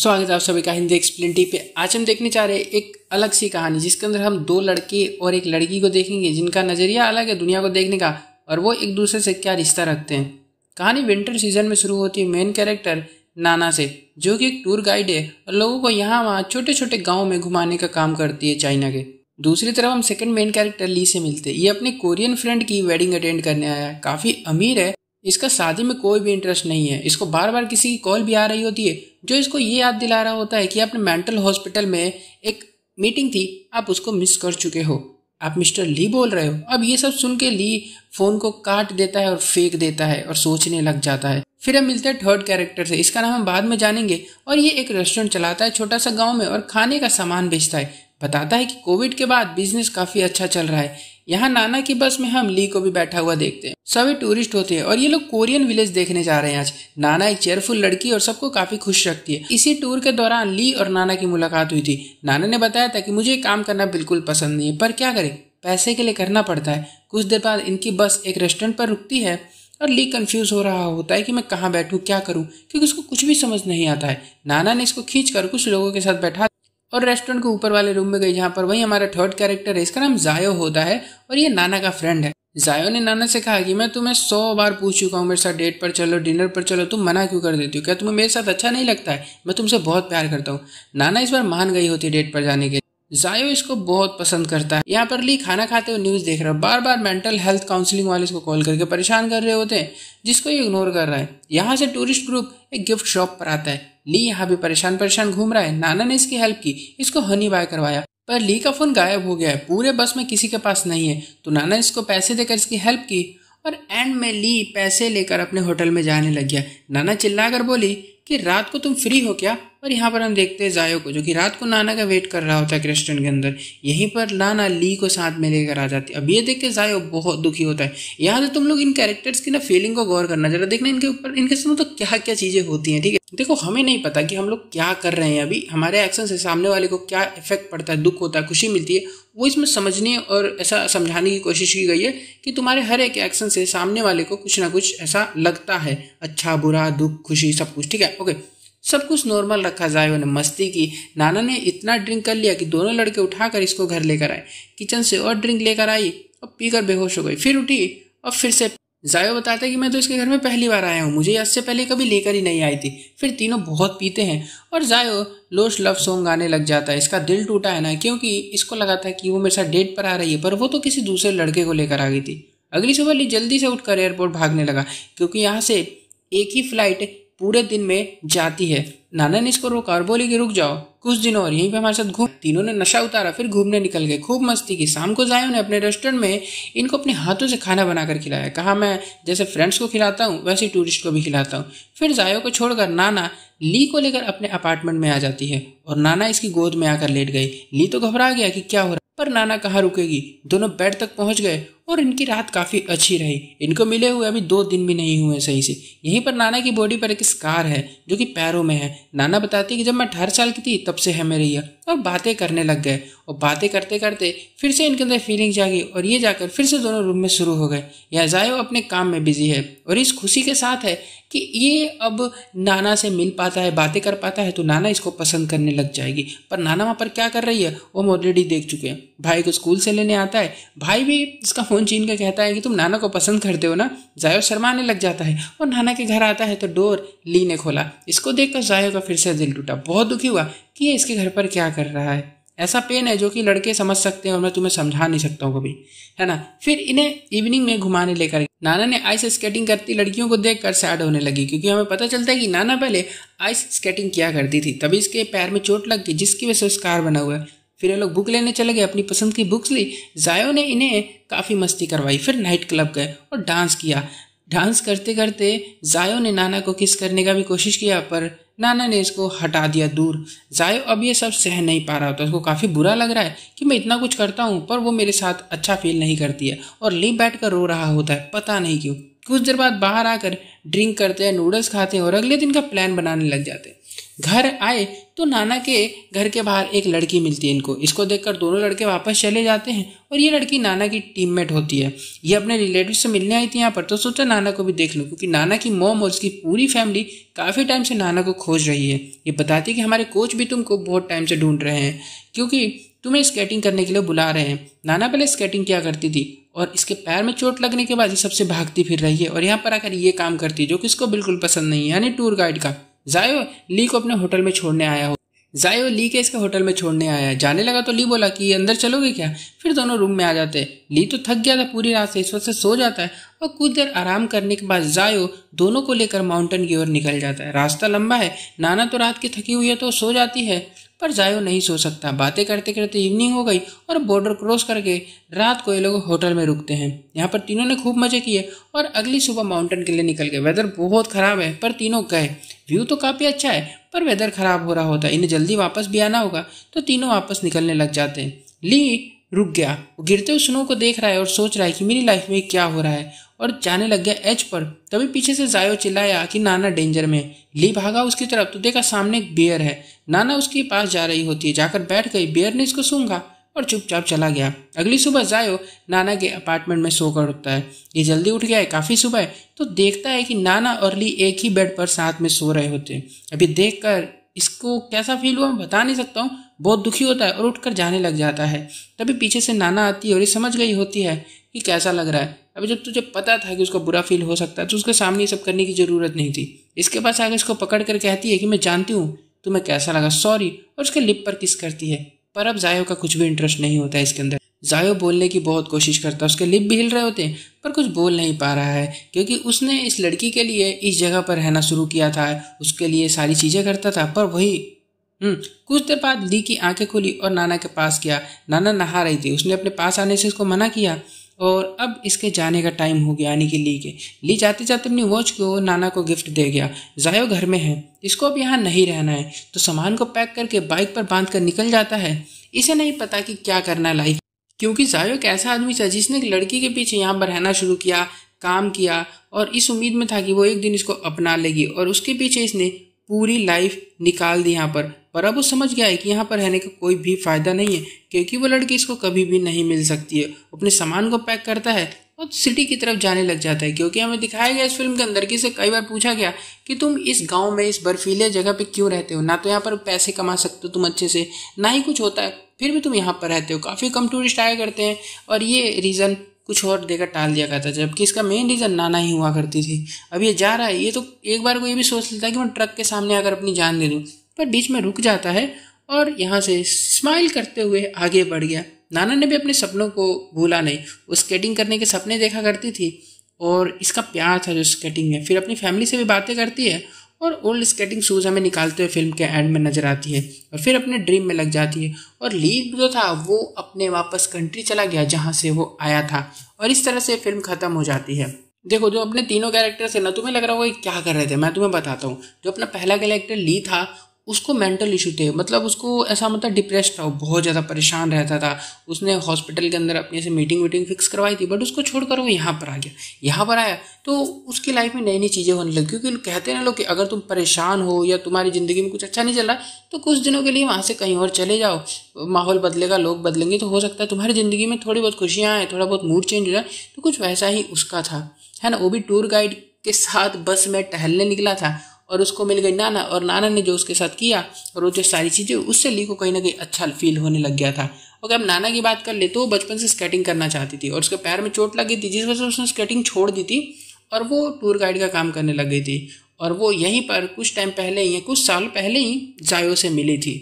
स्वागत है आप सभी का हिंदी एक्सप्लेन टी पे आज हम देखने जा रहे हैं एक अलग सी कहानी जिसके अंदर हम दो लड़के और एक लड़की को देखेंगे जिनका नज़रिया अलग है दुनिया को देखने का और वो एक दूसरे से क्या रिश्ता रखते हैं कहानी विंटर सीजन में शुरू होती है मेन कैरेक्टर नाना से जो कि एक टूर गाइड है और लोगों को यहाँ वहाँ छोटे छोटे गाँव में घुमाने का काम करती है चाइना के दूसरी तरफ हम सेकंड मेन कैरेक्टर ली से मिलते हैं ये अपने कोरियन फ्रेंड की वेडिंग अटेंड करने आया है काफ़ी अमीर है इसका शादी में कोई भी इंटरेस्ट नहीं है इसको बार बार किसी की कॉल भी आ रही होती है जो इसको ये याद दिला रहा होता है कि आपने मेंटल हॉस्पिटल में एक मीटिंग थी आप उसको मिस कर चुके हो आप मिस्टर ली बोल रहे हो अब ये सब सुन के ली फोन को काट देता है और फेंक देता है और सोचने लग जाता है फिर हम मिलते हैं थर्ड कैरेक्टर से इसका नाम हम बाद में जानेंगे और ये एक रेस्टोरेंट चलाता है छोटा सा गांव में और खाने का सामान बेचता है बताता है कि कोविड के बाद बिजनेस काफ़ी अच्छा चल रहा है यहाँ नाना की बस में हम ली को भी बैठा हुआ देखते हैं सभी टूरिस्ट होते हैं और ये लोग कोरियन विलेज देखने जा रहे हैं आज नाना एक चेयरफुल लड़की और सबको काफी खुश रखती है इसी टूर के दौरान ली और नाना की मुलाकात हुई थी नाना ने बताया था कि मुझे काम करना बिल्कुल पसंद नहीं है पर क्या करें पैसे के लिए करना पड़ता है कुछ देर बाद इनकी बस एक रेस्टोरेंट पर रुकती है और ली कंफ्यूज हो रहा होता है कि मैं कहाँ बैठूँ क्या करूँ क्योंकि उसको कुछ भी समझ नहीं आता है नाना ने इसको खींच कर कुछ लोगों के साथ बैठा और रेस्टोरेंट के ऊपर वाले रूम में गई जहाँ पर वही हमारा थर्ड कैरेक्टर है इसका नाम जायो होता है और ये नाना का फ्रेंड है जायो ने नाना से कहा कि मैं तुम्हें सौ बार पूछ चुका हूँ मेरे साथ डेट पर चलो डिनर पर चलो तुम मना क्यों कर देती हो क्या तुम्हें मेरे साथ अच्छा नहीं लगता है मैं तुमसे बहुत प्यार करता हूँ नाना इस बार मान गई होती डेट पर जाने के लिए जायो इसको बहुत पसंद करता है यहाँ पर ली खाना खाते हुए न्यूज देख रहा है बार बार मेंटल हेल्थ काउंसलिंग वाले इसको कॉल करके परेशान कर रहे होते हैं जिसको ये इग्नोर कर रहा है यहाँ से टूरिस्ट ग्रुप एक गिफ्ट शॉप पर आता है ली यहाँ भी परेशान परेशान घूम रहा है नाना ने इसकी हेल्प की इसको हनी बाय करवाया पर ली का फोन गायब हो गया है पूरे बस में किसी के पास नहीं है तो नाना इसको पैसे देकर इसकी हेल्प की और एंड में ली पैसे लेकर अपने होटल में जाने लग गया नाना चिल्लाकर बोली कि रात को तुम फ्री हो क्या और यहाँ पर हम देखते हैं जायो को जो कि रात को नाना का वेट कर रहा होता है क्रिस्टन के अंदर यहीं पर लाना ली को साथ में लेकर आ जाती है अब ये देख के जायो बहुत दुखी होता है यहाँ से तो तुम लोग इन कैरेक्टर्स की ना फीलिंग को गौर करना जरा देखना इनके ऊपर इनके समय तो क्या क्या चीज़ें होती हैं ठीक है देखो हमें नहीं पता कि हम लोग क्या कर रहे हैं अभी हमारे एक्शन से सामने वाले को क्या इफेक्ट पड़ता है दुख होता है खुशी मिलती है वो इसमें समझने और ऐसा समझाने की कोशिश की गई है कि तुम्हारे हर एक एक्शन से सामने वाले को कुछ ना कुछ ऐसा लगता है अच्छा बुरा दुख खुशी सब कुछ ठीक है ओके सब कुछ नॉर्मल रखा जायो ने मस्ती की नाना ने इतना ड्रिंक कर लिया कि दोनों लड़के उठाकर इसको घर लेकर आए किचन से और ड्रिंक लेकर आई और पीकर बेहोश हो गई फिर उठी और फिर से जायो बताता है कि मैं तो इसके घर में पहली बार आया हूँ मुझे इससे पहले कभी लेकर ही नहीं आई थी फिर तीनों बहुत पीते हैं और जायो लोश लव सॉन्ग गाने लग जाता है इसका दिल टूटा है ना क्योंकि इसको लगा था कि वो मेरे साथ डेट पर आ रही है पर वो तो किसी दूसरे लड़के को लेकर आ गई थी अगली सुबह ली जल्दी से उठकर एयरपोर्ट भागने लगा क्योंकि यहाँ से एक ही फ्लाइट पूरे दिन में जाती है नाना ने इसको रोका और बोली कि रुक जाओ कुछ दिन और यहीं पे हमारे साथ घूम तीनों ने नशा उतारा फिर घूमने निकल गए खूब मस्ती की शाम को जायो ने अपने रेस्टोरेंट में इनको अपने हाथों से खाना बनाकर खिलाया कहा मैं जैसे फ्रेंड्स को खिलाता हूँ वैसे टूरिस्ट को भी खिलाता हूँ फिर जायो को छोड़कर नाना ली को लेकर अपने अपार्टमेंट में आ जाती है और नाना इसकी गोद में आकर लेट गई ली तो घबरा गया कि क्या हो रहा पर नाना कहाँ रुकेगी दोनों बेड तक पहुंच गए और इनकी रात काफ़ी अच्छी रही इनको मिले हुए अभी दो दिन भी नहीं हुए सही से यहीं पर नाना की बॉडी पर एक स्कार है जो कि पैरों में है नाना बताती है कि जब मैं अठारह साल की थी तब से है मेरे यह और बातें करने लग गए और बातें करते करते फिर से इनके अंदर फीलिंग जागी और ये जाकर फिर से दोनों रूम में शुरू हो गए या जाए अपने काम में बिजी है और इस खुशी के साथ है कि ये अब नाना से मिल पाता है बातें कर पाता है तो नाना इसको पसंद करने लग जाएगी पर नाना वहाँ पर क्या कर रही है वो हम ऑलरेडी देख चुके हैं भाई को स्कूल से लेने आता है भाई भी इसका फ़ोन छीन के कहता है कि तुम नाना को पसंद करते हो ना जायो शर्माने लग जाता है और नाना के घर आता है तो डोर ली ने खोला इसको देखकर जायो का फिर से दिल टूटा बहुत दुखी हुआ कि ये इसके घर पर क्या कर रहा है ऐसा पेन है जो कि लड़के समझ सकते हैं और मैं तुम्हें समझा नहीं सकता हूँ कभी है ना फिर इन्हें इवनिंग में घुमाने लेकर नाना ने आइस स्केटिंग करती लड़कियों को देख कर सैड होने लगी क्योंकि हमें पता चलता है कि नाना पहले आइस स्केटिंग किया करती थी तभी इसके पैर में चोट लग गई जिसकी वजह से स्कार बना हुआ है फिर ये लोग बुक लेने चले गए अपनी पसंद की बुक्स ली जायो ने इन्हें काफ़ी मस्ती करवाई फिर नाइट क्लब गए और डांस किया डांस करते करते जायो ने नाना को किस करने का भी कोशिश किया पर नाना ने इसको हटा दिया दूर जायो अब ये सब सह नहीं पा रहा होता उसको काफ़ी बुरा लग रहा है कि मैं इतना कुछ करता हूँ पर वो मेरे साथ अच्छा फील नहीं करती है और ली बैठ कर रो रहा होता है पता नहीं क्यों कुछ देर बाद बाहर आकर ड्रिंक करते हैं नूडल्स खाते हैं और अगले दिन का प्लान बनाने लग जाते हैं घर आए तो नाना के घर के बाहर एक लड़की मिलती है इनको इसको देखकर दोनों लड़के वापस चले जाते हैं और ये लड़की नाना की टीममेट होती है ये अपने रिलेटिव से मिलने आई थी यहाँ पर तो सोचा नाना को भी देख लूँ क्योंकि नाना की मोम और उसकी पूरी फैमिली काफ़ी टाइम से नाना को खोज रही है ये बताती कि हमारे कोच भी तुमको बहुत टाइम से ढूंढ रहे हैं क्योंकि तुम्हें स्केटिंग करने के लिए बुला रहे हैं नाना पहले स्केटिंग क्या करती थी और इसके पैर में चोट लगने के बाद ये सबसे भागती फिर रही है और यहाँ पर आकर ये काम करती है जो कि इसको बिल्कुल पसंद नहीं है यानी टूर गाइड का जायो ली को अपने होटल में छोड़ने आया हो जायो ली के इसके होटल में छोड़ने आया जाने लगा तो ली बोला कि अंदर चलोगे क्या फिर दोनों रूम में आ जाते ली तो थक गया था पूरी रात से इस वक्त से सो जाता है और कुछ देर आराम करने के बाद जायो दोनों को लेकर माउंटेन की ओर निकल जाता है रास्ता लंबा है नाना तो रात की थकी हुई है तो सो जाती है पर जायो नहीं सो सकता बातें करते करते इवनिंग हो गई और बॉर्डर क्रॉस करके रात को ये लोग होटल में रुकते हैं यहाँ पर तीनों ने खूब मज़े किए और अगली सुबह माउंटेन के लिए निकल गए वेदर बहुत ख़राब है पर तीनों गए व्यू तो काफ़ी अच्छा है पर वेदर ख़राब हो रहा होता है इन्हें जल्दी वापस भी आना होगा तो तीनों वापस निकलने लग जाते हैं ली रुक गया वो गिरते हुए स्नो को देख रहा है और सोच रहा है कि मेरी लाइफ में क्या हो रहा है और जाने लग गया एच पर तभी पीछे से जायो चिल्लाया कि नाना डेंजर में ली भागा उसकी तरफ तो देखा सामने एक बियर है नाना उसके पास जा रही होती है जाकर बैठ गई बियर ने इसको सूंघा और चुपचाप चला गया अगली सुबह जायो नाना के अपार्टमेंट में सोकर उठता है ये जल्दी उठ गया है काफ़ी सुबह तो देखता है कि नाना और ली एक ही बेड पर साथ में सो रहे होते हैं अभी देखकर इसको कैसा फील हुआ मैं बता नहीं सकता हूँ बहुत दुखी होता है और उठकर जाने लग जाता है तभी पीछे से नाना आती है और ये समझ गई होती है कि कैसा लग रहा है अभी जब तुझे पता था कि उसको बुरा फील हो सकता है तो उसके सामने ये सब करने की ज़रूरत नहीं थी इसके पास आगे इसको पकड़ कर कहती है कि मैं जानती हूँ तुम्हें कैसा लगा सॉरी और उसके लिप पर किस करती है पर अब जायो का कुछ भी इंटरेस्ट नहीं होता है इसके अंदर जायो बोलने की बहुत कोशिश करता है उसके लिप भी हिल रहे होते हैं पर कुछ बोल नहीं पा रहा है क्योंकि उसने इस लड़की के लिए इस जगह पर रहना शुरू किया था उसके लिए सारी चीज़ें करता था पर वही हम्म, कुछ देर बाद ली की आंखें खुली और नाना के पास गया नाना नहा रही थी उसने अपने पास आने से उसको मना किया और अब इसके जाने का टाइम हो गया यानी कि ली के ली जाते जाते अपनी वॉच को नाना को गिफ्ट दे गया जायो घर में है इसको अब यहाँ नहीं रहना है तो सामान को पैक करके बाइक पर बांध कर निकल जाता है इसे नहीं पता कि क्या करना लाइफ क्योंकि जायो एक ऐसा आदमी था जिसने एक लड़की के पीछे यहाँ पर रहना शुरू किया काम किया और इस उम्मीद में था कि वो एक दिन इसको अपना लेगी और उसके पीछे इसने पूरी लाइफ निकाल दी यहाँ पर पर अब वो समझ गया है कि यहाँ पर रहने का कोई भी फ़ायदा नहीं है क्योंकि वो लड़की इसको कभी भी नहीं मिल सकती है अपने सामान को पैक करता है और सिटी की तरफ जाने लग जाता है क्योंकि हमें दिखाया गया इस फिल्म के अंदर कि इसे कई बार पूछा गया कि तुम इस गांव में इस बर्फीले जगह पे क्यों रहते हो ना तो यहाँ पर पैसे कमा सकते हो तुम अच्छे से ना ही कुछ होता है फिर भी तुम यहाँ पर रहते हो काफ़ी कम टूरिस्ट आया करते हैं और ये रीज़न कुछ और देकर टाल दिया करता था जबकि इसका मेन रीज़न नाना ही हुआ करती थी अब ये जा रहा है ये तो एक बार को ये भी सोच लेता है कि मैं ट्रक के सामने आकर अपनी जान दे दूँ पर बीच में रुक जाता है और यहाँ से स्माइल करते हुए आगे बढ़ गया नाना ने भी अपने सपनों को भूला नहीं वो स्केटिंग करने के सपने देखा करती थी और इसका प्यार था जो स्केटिंग है फिर अपनी फैमिली से भी बातें करती है और ओल्ड स्केटिंग शूज़ हमें निकालते हुए फिल्म के एंड में नज़र आती है और फिर अपने ड्रीम में लग जाती है और लीड जो था वो अपने वापस कंट्री चला गया जहाँ से वो आया था और इस तरह से फिल्म ख़त्म हो जाती है देखो जो अपने तीनों कैरेक्टर्स है ना तुम्हें लग रहा होगा क्या कर रहे थे मैं तुम्हें बताता हूँ जो अपना पहला कैरेक्टर ली था उसको मेंटल इशू थे मतलब उसको ऐसा मतलब डिप्रेस था बहुत ज़्यादा परेशान रहता था उसने हॉस्पिटल के अंदर अपने से मीटिंग वीटिंग फिक्स करवाई थी बट उसको छोड़कर वो यहाँ पर आ गया यहाँ पर आया तो उसकी लाइफ में नई नई चीज़ें होने लगी क्योंकि कहते हैं ना लोग कि अगर तुम परेशान हो या तुम्हारी ज़िंदगी में कुछ अच्छा नहीं चल रहा तो कुछ दिनों के लिए वहाँ से कहीं और चले जाओ माहौल बदलेगा लोग बदलेंगे तो हो सकता है तुम्हारी ज़िंदगी में थोड़ी बहुत खुशियाँ आए थोड़ा बहुत मूड चेंज हो जाए तो कुछ वैसा ही उसका था है ना वो भी टूर गाइड के साथ बस में टहलने निकला था और उसको मिल गई नाना और नाना ने जो उसके साथ किया और वो जो सारी चीज़ें उससे ली को कहीं ना कहीं अच्छा फील होने लग गया था अगर हम नाना की बात कर ले तो वो बचपन से स्केटिंग करना चाहती थी और उसके पैर में चोट लगी थी जिस वजह से उसने स्केटिंग छोड़ दी थी और वो टूर गाइड का काम करने लग गई थी और वो यहीं पर कुछ टाइम पहले ही कुछ साल पहले ही जायो से मिली थी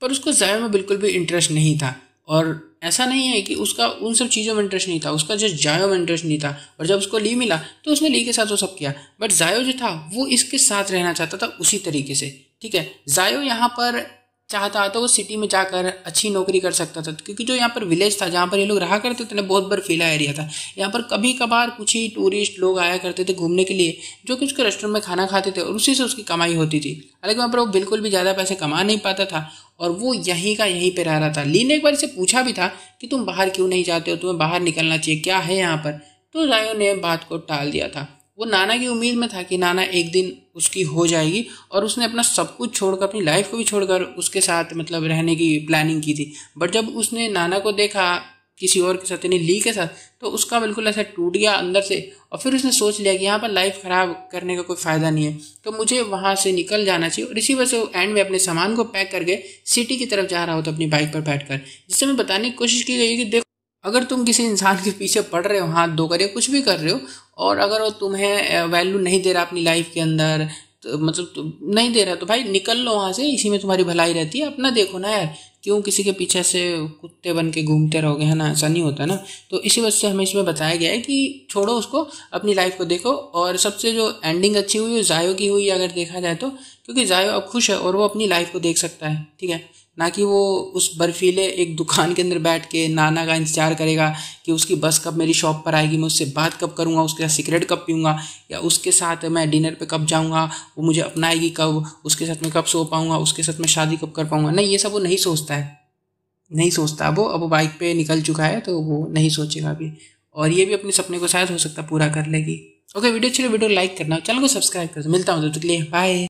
पर उसको जायो में बिल्कुल भी इंटरेस्ट नहीं था और ऐसा नहीं है कि उसका उन सब चीज़ों में इंटरेस्ट नहीं था उसका जो जायो में इंटरेस्ट नहीं था और जब उसको ली मिला तो उसने ली के साथ वो सब किया बट जायो जो था वो इसके साथ रहना चाहता था उसी तरीके से ठीक है जायो यहाँ पर चाहता था तो वो सिटी में जाकर अच्छी नौकरी कर सकता था क्योंकि जो यहाँ पर विलेज था जहाँ पर ये लोग रहा करते थे ना बहुत बर्फीला एरिया था यहाँ पर कभी कभार कुछ ही टूरिस्ट लोग आया करते थे घूमने के लिए जो कि उसके रेस्टोरेंट में खाना खाते थे और उसी से उसकी कमाई होती थी हालांकि वहाँ पर वो बिल्कुल भी ज़्यादा पैसे कमा नहीं पाता था और वो यहीं का यहीं पर रह रहा था ली ने एक बार इसे पूछा भी था कि तुम बाहर क्यों नहीं जाते हो तुम्हें बाहर निकलना चाहिए क्या है यहाँ पर तो रायो ने बात को टाल दिया था वो नाना की उम्मीद में था कि नाना एक दिन उसकी हो जाएगी और उसने अपना सब कुछ छोड़कर अपनी लाइफ को भी छोड़कर उसके साथ मतलब रहने की प्लानिंग की थी बट जब उसने नाना को देखा किसी और के साथ यानी ली के साथ तो उसका बिल्कुल ऐसा टूट गया अंदर से और फिर उसने सोच लिया कि यहाँ पर लाइफ ख़राब करने का कोई फ़ायदा नहीं है तो मुझे वहाँ से निकल जाना चाहिए और इसी वजह से एंड में अपने सामान को पैक करके सिटी की तरफ जा रहा होता अपनी बाइक पर बैठ कर जिससे मैं बताने की कोशिश की गई कि देखो अगर तुम किसी इंसान के पीछे पड़ रहे हो हाथ धोकर या कुछ भी कर रहे हो और अगर वो तुम्हें वैल्यू नहीं दे रहा अपनी लाइफ के अंदर तो मतलब तो नहीं दे रहा तो भाई निकल लो वहाँ से इसी में तुम्हारी भलाई रहती है अपना देखो ना यार क्यों किसी के पीछे से कुत्ते बन के घूमते रहोगे है ना ऐसा नहीं होता ना तो इसी वजह से हमें इसमें बताया गया है कि छोड़ो उसको अपनी लाइफ को देखो और सबसे जो एंडिंग अच्छी हुई है जायो की हुई अगर देखा जाए तो क्योंकि जायो अब खुश है और वो अपनी लाइफ को देख सकता है ठीक है ना कि वो उस बर्फीले एक दुकान के अंदर बैठ के नाना का इंतजार करेगा कि उसकी बस कब मेरी शॉप पर आएगी मैं उससे बात कब करूँगा उसके साथ सिगरेट कब पीऊँगा या उसके साथ मैं डिनर पे कब जाऊँगा वो मुझे अपनाएगी कब उसके साथ मैं कब सो पाऊँगा उसके साथ मैं शादी कब कर पाऊँगा नहीं ये सब वो नहीं सोचता है नहीं सोचता वो अब वो बाइक पर निकल चुका है तो वो नहीं सोचेगा अभी और ये भी अपने सपने को शायद हो सकता पूरा कर लेगी ओके वीडियो अच्छी वीडियो लाइक करना चैनल को सब्सक्राइब कर मिलता हूँ तो, तो लिए बाय